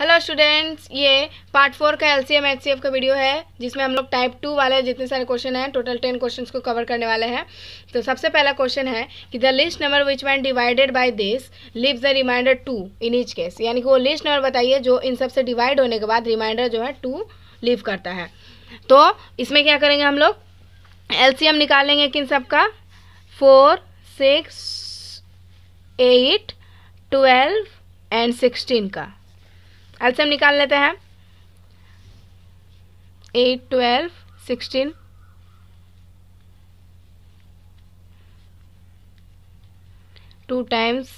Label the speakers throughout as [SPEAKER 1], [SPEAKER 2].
[SPEAKER 1] Hello students ये part four का C F का वीडियो है जिसमें हम लोग टाइप टू वाले जितने सारे क्वेश्चन हैं टोटल टेन क्वेश्चंस को कवर करने वाले हैं तो सबसे पहला क्वेश्चन है कि the least number which when divided by this leave the remainder two in each case यानी कि वो लिस्ट नंबर बताइए जो इन सबसे डिवाइड होने के बाद रिमाइंडर जो है टू लिव करता है तो इसमें क्या करेंगे हम लोग एलसीएम निकालेंगे लेंगे किन सब का four six eight twelve and sixteen का एल्सियम निकाल लेते हैं eight twelve sixteen two times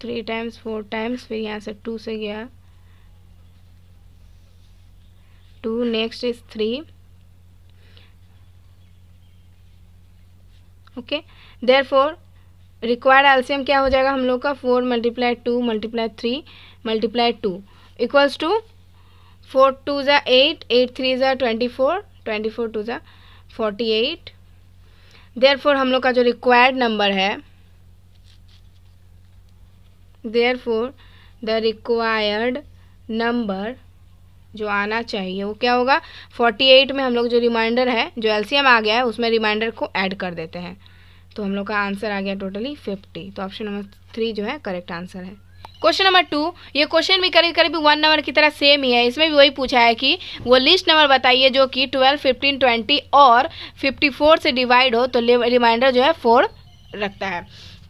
[SPEAKER 1] three times four times फिर यहाँ से टू से गया two next is three okay therefore required LCM क्या हो जाएगा हम लोग का four multiply two multiply three multiply two equals to two four ज़ा एट एट थ्री ज़ा twenty four twenty four two ज़ा फोर्टी एट देयर फोर हम लोग का जो रिक्वायर्ड नंबर है फोर द रिक्वायर्ड नंबर जो आना चाहिए वो क्या होगा फोर्टी एट में हम लोग जो रिमाइंडर है जो एलसीएम आ गया है उसमें रिमाइंडर को ऐड कर देते हैं तो हम लोग का आंसर आ गया टोटली फिफ्टी तो ऑप्शन नंबर थ्री जो है करेक्ट आंसर है क्वेश्चन नंबर टू ये क्वेश्चन भी करीब करीब वन नंबर की तरह सेम ही है इसमें भी वही पूछा है कि वो लिस्ट नंबर बताइए जो कि ट्वेल्व फिफ्टीन ट्वेंटी और फिफ्टी फोर से डिवाइड हो तो रिमाइंडर जो है फोर रखता है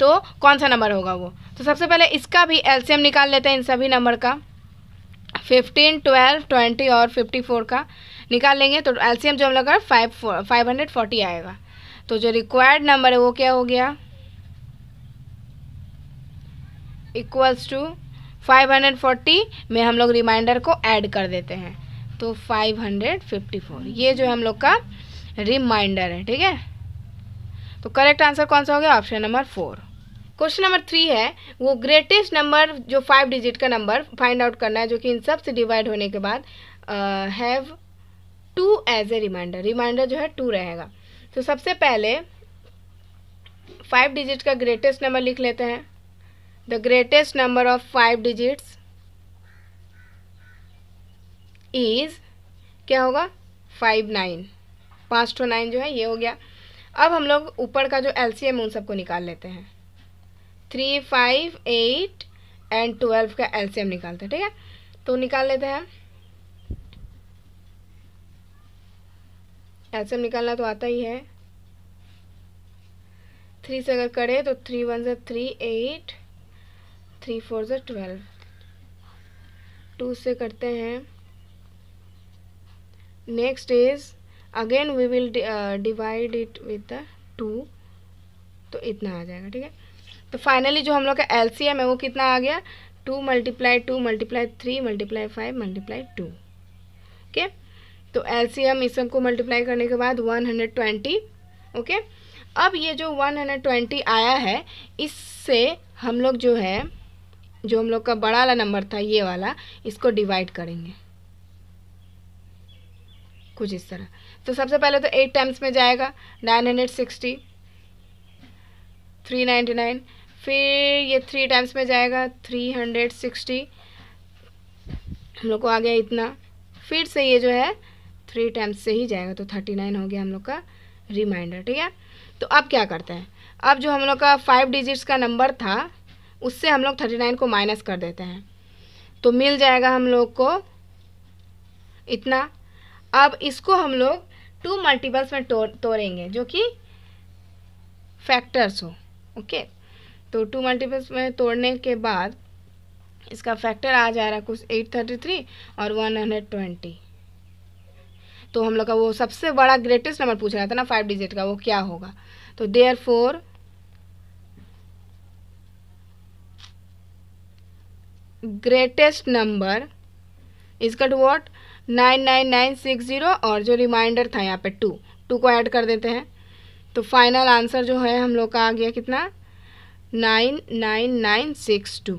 [SPEAKER 1] तो कौन सा नंबर होगा वो तो सबसे पहले इसका भी एलसीएम निकाल लेते हैं इन सभी नंबर का फिफ्टीन ट्वेल्व ट्वेंटी और फिफ्टी फोर का निकाल लेंगे तो एलसीएम जो हम लोग फाइव फाइव हंड्रेड फोर्टी आएगा तो जो रिक्वायर्ड नंबर है वो क्या हो गया इक्वल्स टू 540 में हम लोग रिमाइंडर को ऐड कर देते हैं तो 554 ये जो हम लोग का रिमाइंडर है ठीक है तो करेक्ट आंसर कौन सा हो गया option number four question number three है वो ग्रेटेस्ट नंबर जो फाइव डिजिट का नंबर फाइंड आउट करना है जो कि इन सब से डिवाइड होने के बाद have two as a remainder remainder जो है टू रहेगा तो सबसे पहले फाइव डिजिट का ग्रेटेस्ट नंबर लिख लेते हैं the greatest number of five digits is क्या होगा फाइव नाइन पाँच टू नाइन जो है ये हो गया अब हम लोग ऊपर का जो एल सी एम उन सबको निकाल लेते हैं three five eight and twelve का एल सी एम निकालते हैं ठीक है तो निकाल लेते हैं एल सी एम निकालना तो आता ही है थ्री से अगर करें तो थ्री वन से थ्री एट थ्री फोर ज़ा ट्वेल्व टू से करते हैं next is again we will divide it with the two तो इतना आ जाएगा ठीक है तो फाइनली जो हम लोग का एल सी है वो कितना आ गया two multiply two multiply three multiply five multiply two okay तो एल सी एम इस सबको मल्टीप्लाई करने के बाद वन हंड्रेड ट्वेंटी ओके अब ये जो वन हंड्रेड ट्वेंटी आया है इससे हम लोग जो है जो हम लोग का बड़ा वाला नंबर था ये वाला इसको डिवाइड करेंगे कुछ इस तरह तो सबसे पहले तो एट टाइम्स में जाएगा nine hundred sixty three ninety nine फिर ये थ्री टाइम्स में जाएगा थ्री हंड्रेड सिक्सटी हम लोग को आ गया इतना फिर से ये जो है थ्री टाइम्स से ही जाएगा तो थर्टी नाइन हो गया हम लोग का रिमाइंडर ठीक है तो अब क्या करते हैं अब जो हम लोग का फाइव डिजिट्स का नंबर था उससे हम लोग थर्टी नाइन को माइनस कर देते हैं तो मिल जाएगा हम लोग को इतना अब इसको हम लोग टू मल्टीपल्स में तोड़ेंगे जो कि फैक्टर्स हो ओके तो टू मल्टीपल्स में तोड़ने के बाद इसका फैक्टर आ जा रहा है कुछ एट थर्टी थ्री और वन हंड्रेड ट्वेंटी तो हम लोग का वो सबसे बड़ा ग्रेटेस्ट नंबर पूछ रहा था ना फाइव डिजिट का वो क्या होगा तो देयर फोर ग्रेटेस्ट नंबर इसका to what nine nine nine six zero और जो रिमाइंडर था यहाँ पे टू टू को ऐड कर देते हैं तो फाइनल आंसर जो है हम लोग का आ गया कितना nine nine nine six two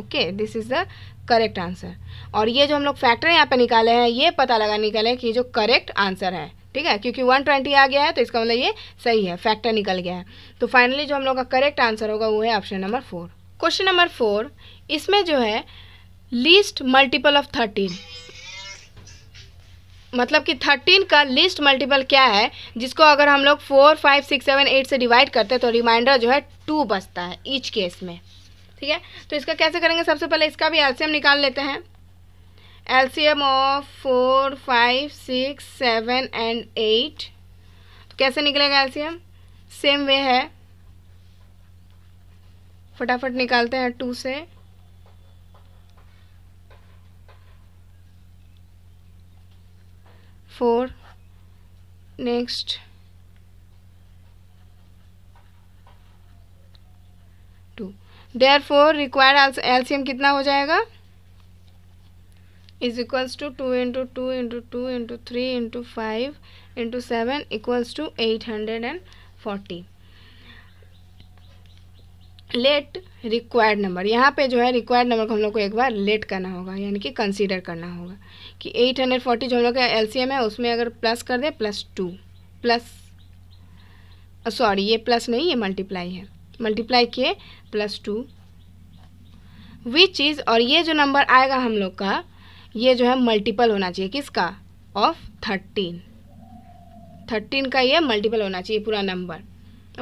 [SPEAKER 1] okay this is the correct answer और ये जो हम लोग फैक्टर यहाँ पे निकाले हैं ये पता लगा निकाले कि जो करेक्ट आंसर है ठीक है क्योंकि 120 आ गया है तो इसका मतलब ये सही है फैक्टर निकल गया है तो फाइनली जो हम लोग का करेक्ट आंसर होगा वो है option number four question number four इसमें जो है लीस्ट मल्टीपल ऑफ थर्टीन मतलब कि थर्टीन का लिस्ट मल्टीपल क्या है जिसको अगर हम लोग four five six seven eight से डिवाइड करते हैं तो रिमाइंडर जो है टू बचता है ईच केस में ठीक है तो इसका कैसे करेंगे सबसे पहले इसका भी एलसीएम निकाल लेते हैं LCM of four five six seven and eight कैसे निकलेगा एलसीएम सेम वे है फटाफट निकालते हैं टू से four next two therefore required LCM कितना हो जाएगा is equals to two into two into two into three into five into seven equals to eight hundred and forty let required number यहाँ पे जो है required number को हम लोग को एक बार लेट करना होगा यानी कि कंसीडर करना होगा कि 840 जो हम लोग का एल है उसमें अगर प्लस कर दें प्लस टू प्लस सॉरी ये प्लस नहीं ये मल्टीप्लाई है मल्टीप्लाई किए प्लस टू विच इज़ और ये जो नंबर आएगा हम लोग का ये जो है मल्टीपल होना चाहिए किसका ऑफ थर्टीन थर्टीन का ये मल्टीपल होना चाहिए पूरा नंबर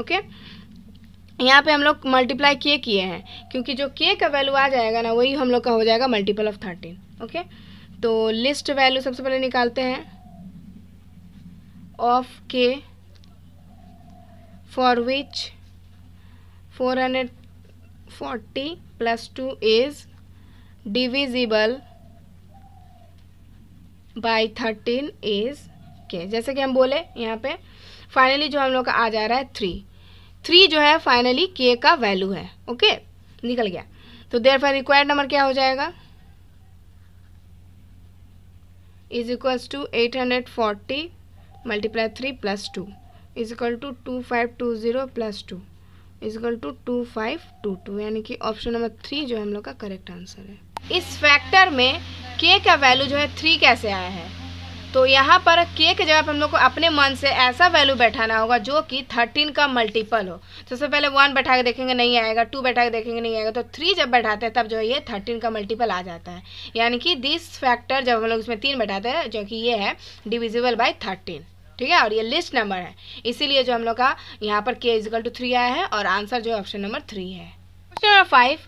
[SPEAKER 1] ओके okay? यहाँ पे हम लोग मल्टीप्लाई के किए हैं क्योंकि जो के का वैल्यू आ जाएगा ना वही हम लोग का हो जाएगा मल्टीपल ऑफ थर्टीन ओके तो लिस्ट वैल्यू सबसे पहले निकालते हैं of k for which four hundred forty plus two is divisible by thirteen is k जैसे कि हम बोले यहाँ पे फाइनली जो हम लोग का आ जा रहा है थ्री थ्री जो है फाइनली के का वैल्यू है ओके निकल गया तो देर फाइव रिक्वायर्ड नंबर क्या हो जाएगा is equals to eight hundred forty multiply three plus two is equal to two five two zero plus two is equal to two five two two यानी कि option number three जो है हम लोग का करेक्ट आंसर है इस factor में के का वैल्यू जो है थ्री कैसे आया है तो यहाँ पर के के जगह पर हम लोग को अपने मन से ऐसा वैल्यू बैठाना होगा जो कि थर्टीन का मल्टीपल हो सबसे पहले वन बैठा के देखेंगे नहीं आएगा टू बैठा के देखेंगे नहीं आएगा तो थ्री जब बैठाते हैं तब जो है ये थर्टीन का मल्टीपल आ जाता है यानी कि दिस फैक्टर जब हम लोग इसमें तीन बैठाते हैं जो कि ये है डिविजिबल बाई थर्टीन ठीक है और ये लिस्ट नंबर है इसीलिए जो हम लोग का यहाँ पर के इजिकल टू थ्री आया है और आंसर जो ऑप्शन नंबर थ्री है क्वेश्चन नंबर फाइव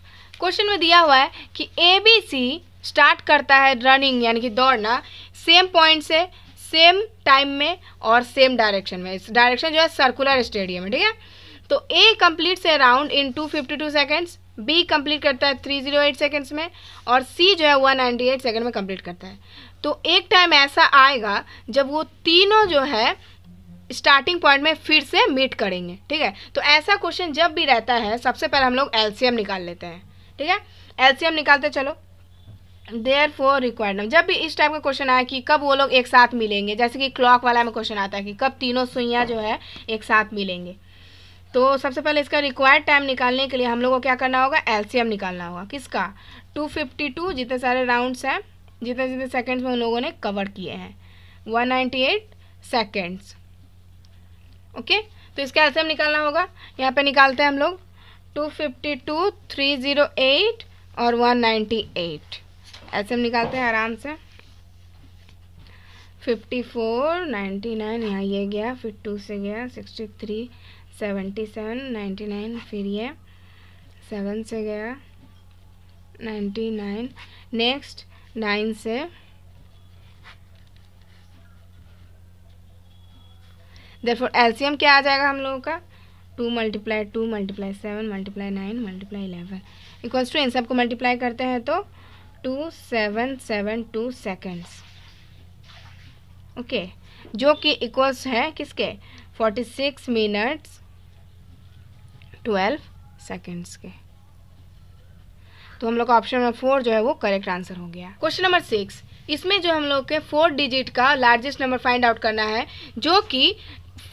[SPEAKER 1] क्वेश्चन में दिया हुआ है कि ए बी सी स्टार्ट करता है रनिंग यानी कि दौड़ना सेम पॉइंट से सेम टाइम में और सेम डायरेक्शन में इस डायरेक्शन जो है सर्कुलर स्टेडियम है ठीक है तो ए कंप्लीट से round in two fifty two seconds B complete करता है थ्री जीरो एट सेकेंड्स में और सी जो है वन नाइन्टी एट सेकेंड में कंप्लीट करता है तो एक टाइम ऐसा आएगा जब वो तीनों जो है स्टार्टिंग पॉइंट में फिर से मीट करेंगे ठीक है तो ऐसा क्वेश्चन जब भी रहता है सबसे पहले हम लोग एल्सियम निकाल लेते हैं ठीक है एल्सियम निकालते चलो देयर फोर रिक्वायर्ड नंबर जब भी इस टाइप का क्वेश्चन आया कि कब वो लोग एक साथ मिलेंगे जैसे कि क्लॉक वाला में क्वेश्चन आता है कि कब तीनों सुइयाँ जो है एक साथ मिलेंगे तो सबसे पहले इसका रिक्वायर्ड टाइम निकालने के लिए हम लोग को क्या करना होगा एलसीएम निकालना होगा किसका 252 जितने सारे राउंड्स हैं जितने जितने सेकंड्स में उन लोगों ने कवर किए हैं 198 सेकंड्स ओके तो इसका एलसीएम निकालना होगा यहाँ पे निकालते हैं हम लोग 252 308 और 198 ऐसे हम निकालते हैं आराम से फिफ्टी फोर नाइन्टी नाइन यहाँ ये गया फिर टू से गया sixty three seventy seven ninety nine फिर ये सेवन से गया नाइन्टी नाइन नेक्स्ट नाइन से देरफोर एलसीएम क्या आ जाएगा हम लोगों का two multiply two multiply seven multiply nine multiply eleven equals to इन सबको मल्टीप्लाई करते हैं तो टू टू सेकेंड्स ओके जो कि इक्वल्स है किसके सिक्स मिनट्स ट्वेल्व सेकेंड्स के तो हम लोग का ऑप्शन नंबर फोर जो है वो करेक्ट आंसर हो गया क्वेश्चन नंबर सिक्स इसमें जो हम लोग के फोर डिजिट का लार्जेस्ट नंबर फाइंड आउट करना है जो कि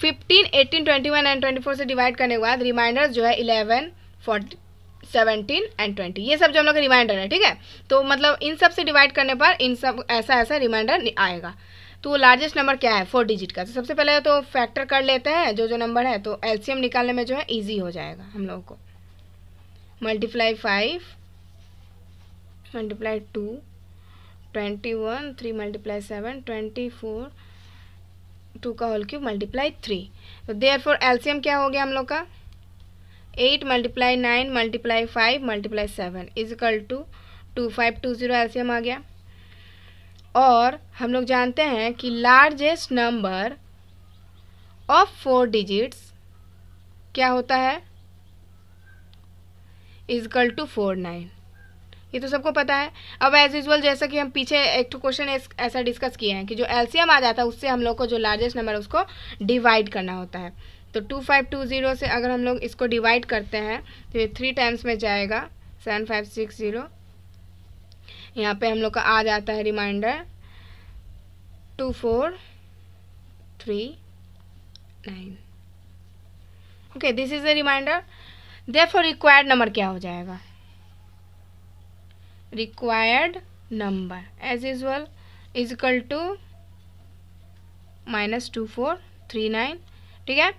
[SPEAKER 1] 15, 18, 21 एंड 24 से डिवाइड करने के बाद रिमाइंडर जो है 11, फोर्टी सेवनटीन एंड ट्वेंटी ये सब जो हम लोग का रिमाइंडर है ठीक है तो मतलब इन सब से डिवाइड करने पर इन सब ऐसा ऐसा रिमाइंडर आएगा तो लार्जेस्ट नंबर क्या है फोर डिजिट का तो सबसे पहले तो फैक्टर कर लेते हैं जो जो नंबर है तो एलसीएम निकालने में जो है ईजी हो जाएगा हम लोगों को multiply five multiply two twenty one three multiply seven twenty four two का होल क्यूब मल्टीप्लाई थ्री तो देयर फोर एलसीएम क्या हो गया हम लोग का eight multiply nine multiply five multiply seven equal to two five two zero LCM आ गया और हम लोग जानते हैं कि largest number of four digits क्या होता है इजकल टू फोर नाइन ये तो सबको पता है अब एज यूजल जैसा कि हम पीछे एक टू क्वेश्चन ऐसा डिस्कस किए हैं कि जो एलसीएम आ जाता है उससे हम लोग को जो लार्जेस्ट नंबर उसको डिवाइड करना होता है तो टू फाइव टू ज़ीरो से अगर हम लोग इसको डिवाइड करते हैं तो ये थ्री टाइम्स में जाएगा सेवन फाइव सिक्स ज़ीरो यहाँ पे हम लोग का आ जाता है remainder two four three nine okay this is a remainder for required number क्या हो जाएगा required number as usual equal to minus two four three nine ठीक है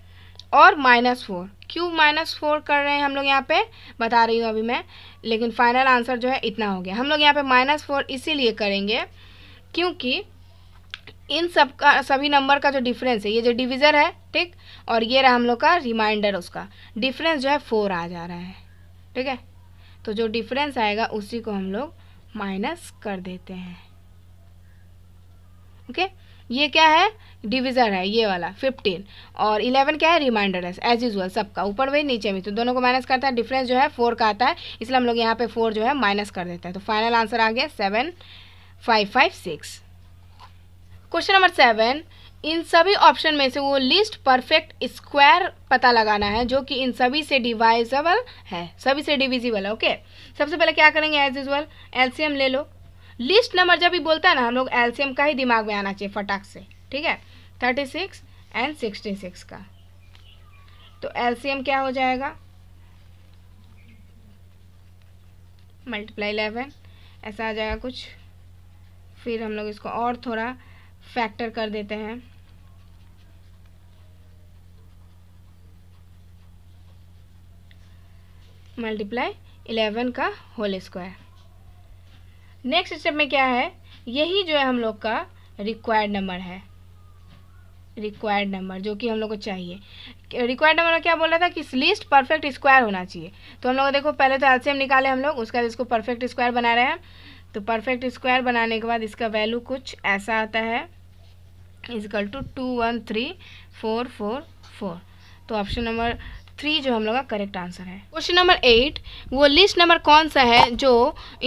[SPEAKER 1] और माइनस फोर क्यों माइनस फोर कर रहे हैं हम लोग यहाँ पे बता रही हूँ अभी मैं लेकिन फाइनल आंसर जो है इतना हो गया हम लोग यहाँ पे माइनस फोर इसीलिए करेंगे क्योंकि इन सब का सभी नंबर का जो डिफरेंस है ये जो डिविज़र है ठीक और ये रहा हम लोग का रिमाइंडर उसका डिफरेंस जो है फोर आ जा रहा है ठीक है तो जो डिफरेंस आएगा उसी को हम लोग माइनस कर देते हैं ओके okay? ये क्या है डिविजन है ये वाला फिफ्टीन और इलेवन क्या है रिमाइंडर है एज यूजल सबका ऊपर वही नीचे भी तो दोनों को माइनस करता है डिफरेंस जो है फोर का आता है इसलिए हम लोग यहाँ पे फोर जो है माइनस कर देते हैं तो फाइनल आंसर आ गया seven five five six question number seven इन सभी ऑप्शन में से वो लिस्ट परफेक्ट स्क्वायर पता लगाना है जो कि इन सभी से डिवाइजेबल है सभी से डिविजिबल है ओके सबसे पहले क्या करेंगे एज यूजल एलसीएम ले लो लिस्ट नंबर जब भी बोलता है ना हम लोग एल्सियम का ही दिमाग में आना चाहिए फटाक से ठीक है thirty six and sixty six का तो एल्सियम क्या हो जाएगा मल्टीप्लाई इलेवन ऐसा आ जाएगा कुछ फिर हम लोग इसको और थोड़ा फैक्टर कर देते हैं मल्टीप्लाई इलेवन का होल स्क्वायर नेक्स्ट स्टेप में क्या है यही जो है हम लोग का रिक्वायर्ड नंबर है रिक्वायर्ड नंबर जो कि हम लोग को चाहिए रिक्वायर्ड नंबर क्या बोल रहा था कि इस लिस्ट परफेक्ट स्क्वायर होना चाहिए तो हम लोग देखो पहले तो एलसीएम निकाले हम लोग उसके बाद इसको परफेक्ट स्क्वायर बना रहे हैं तो परफेक्ट स्क्वायर बनाने के बाद इसका वैल्यू कुछ ऐसा आता है equal to two one three four four four तो ऑप्शन नंबर थ्री जो हम लोग का करेक्ट आंसर है क्वेश्चन नंबर एट वो लिस्ट नंबर कौन सा है जो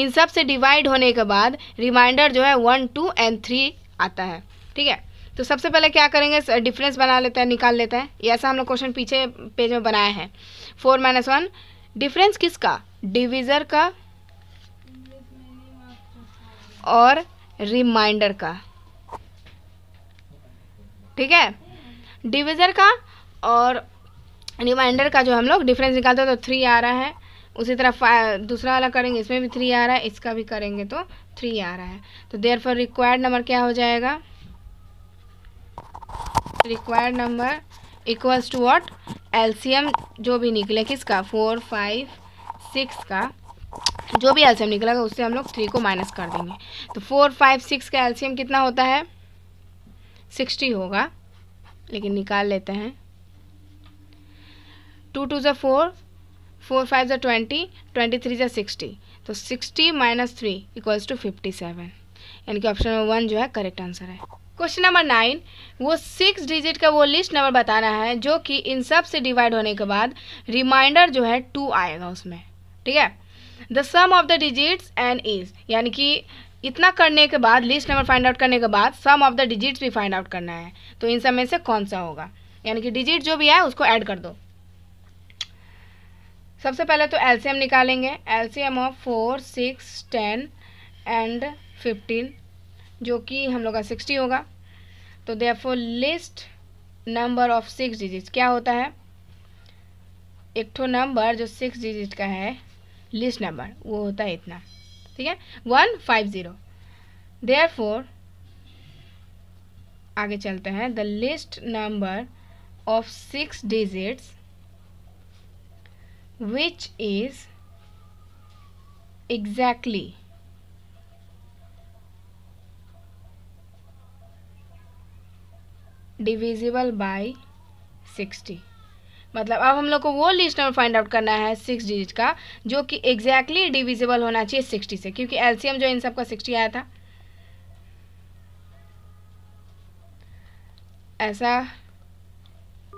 [SPEAKER 1] इन सब से डिवाइड होने के बाद रिमाइंडर जो है वन टू एंड थ्री आता है ठीक है तो सबसे पहले क्या करेंगे डिफरेंस बना लेते हैं निकाल लेते हैं ये ऐसा हम लोग क्वेश्चन पीछे पेज में बनाए हैं फोर माइनस वन डिफरेंस किसका डिविज़र का और रिमाइंडर का ठीक है डिविज़र का और रिमाइंडर का जो हम लोग डिफरेंस निकालते हैं तो थ्री आ रहा है उसी तरह दूसरा वाला करेंगे इसमें भी थ्री आ रहा है इसका भी करेंगे तो थ्री आ रहा है तो देयर फॉर रिक्वायर्ड नंबर क्या हो जाएगा required number equals to what LCM जो भी निकले किसका फोर फाइव सिक्स का जो भी एल्सियम निकलेगा उससे हम लोग थ्री को माइनस कर देंगे तो फोर फाइव सिक्स का एल्शियम कितना होता है सिक्सटी होगा लेकिन निकाल लेते हैं टू टू ज़ा फोर फोर फाइव ज़ा ट्वेंटी ट्वेंटी थ्री ज़ा सिक्सटी तो sixty minus three equals to fifty seven यानी कि ऑप्शन नंबर वन जो है करेक्ट आंसर है क्वेश्चन नंबर नाइन वो सिक्स डिजिट का वो लिस्ट नंबर बताना है जो कि इन सब से डिवाइड होने के बाद रिमाइंडर जो है टू आएगा उसमें ठीक है the sum of the digits and is यानी कि इतना करने के बाद लिस्ट नंबर फाइंड आउट करने के बाद सम ऑफ द डिजिट्स भी फाइंड आउट करना है तो इन सब में से कौन सा होगा यानी कि डिजिट जो भी है उसको ऐड कर दो सबसे पहले तो एलसीएम निकालेंगे LCM of four six ten and fifteen जो कि हम लोग का सिक्सटी होगा तो for least number of six digit क्या होता है एक ठो नंबर जो सिक्स डिजिट का है लिस्ट नंबर वो होता है इतना ठीक है one five zero therefore आगे चलते हैं the least number of six digits which is exactly divisible by sixty मतलब अब हम लोग को वो लिस्ट नंबर फाइंड आउट करना है सिक्स डिजिट का जो कि एग्जैक्टली डिविजिबल होना चाहिए सिक्सटी से क्योंकि एलसीएम जो इन सब का सिक्सटी आया था ऐसा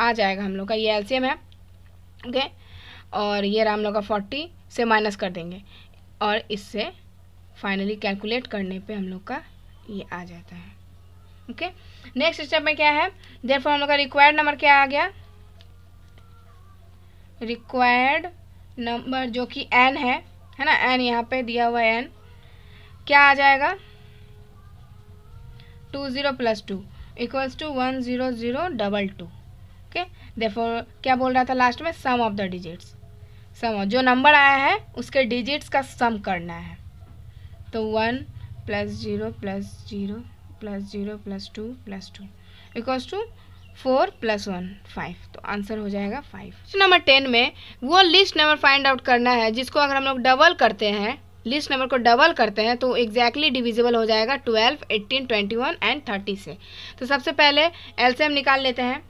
[SPEAKER 1] आ जाएगा हम लोग का ये एलसीएम है ओके okay? और ये राम लोग का फोर्टी से माइनस कर देंगे और इससे फाइनली कैलकुलेट करने पे हम लोग का ये आ जाता है ओके नेक्स्ट स्टेप में क्या है देर हम लोग का रिक्वायर्ड नंबर क्या आ गया रिक्वायर्ड नंबर जो कि एन है है ना एन यहाँ पे दिया हुआ है एन क्या आ जाएगा two zero plus two equals to one zero zero double two okay therefore क्या बोल रहा था लास्ट में sum of the digits sum जो नंबर आया है उसके डिजिट्स का सम करना है तो one plus zero plus zero plus zero plus two plus two equals to four plus one five तो आंसर हो जाएगा फाइव नंबर टेन में वो लिस्ट नंबर फाइंड आउट करना है जिसको अगर हम लोग डबल करते हैं लिस्ट नंबर को डबल करते हैं तो एग्जैक्टली डिविजिबल हो जाएगा twelve eighteen twenty one and thirty से तो सबसे पहले एलसीएम निकाल लेते हैं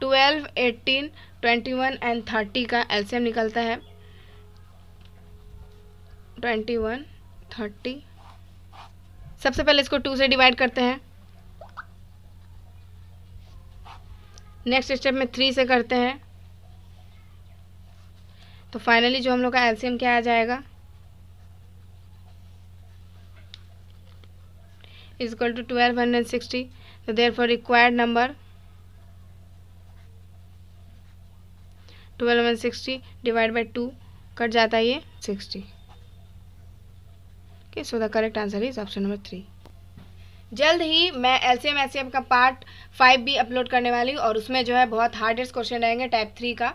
[SPEAKER 1] twelve eighteen twenty one and thirty का एलसीएम निकलता है ट्वेंटी वन थर्टी सबसे पहले इसको टू से डिवाइड करते हैं नेक्स्ट स्टेप में थ्री से करते हैं तो फाइनली जो हम लोग का एलसीएम क्या आ जाएगा is equal to twelve hundred sixty तो therefore required number twelve one sixty divide by two cut जाता है ये sixty okay so the correct answer is option number three जल्द ही मैं L C M S M का part five भी upload करने वाली हूँ और उसमें जो है बहुत हार्डेस्ट क्वेश्चन रहेंगे टाइप थ्री का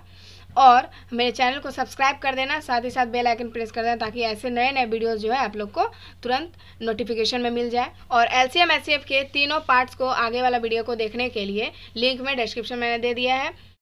[SPEAKER 1] और मेरे चैनल को सब्सक्राइब कर देना साथ ही साथ बेल आइकन प्रेस कर देना ताकि ऐसे नए नए वीडियोस जो है आप लोग को तुरंत नोटिफिकेशन में मिल जाए और एल सी के तीनों पार्ट्स को आगे वाला वीडियो को देखने के लिए लिंक में डिस्क्रिप्शन मैंने दे दिया है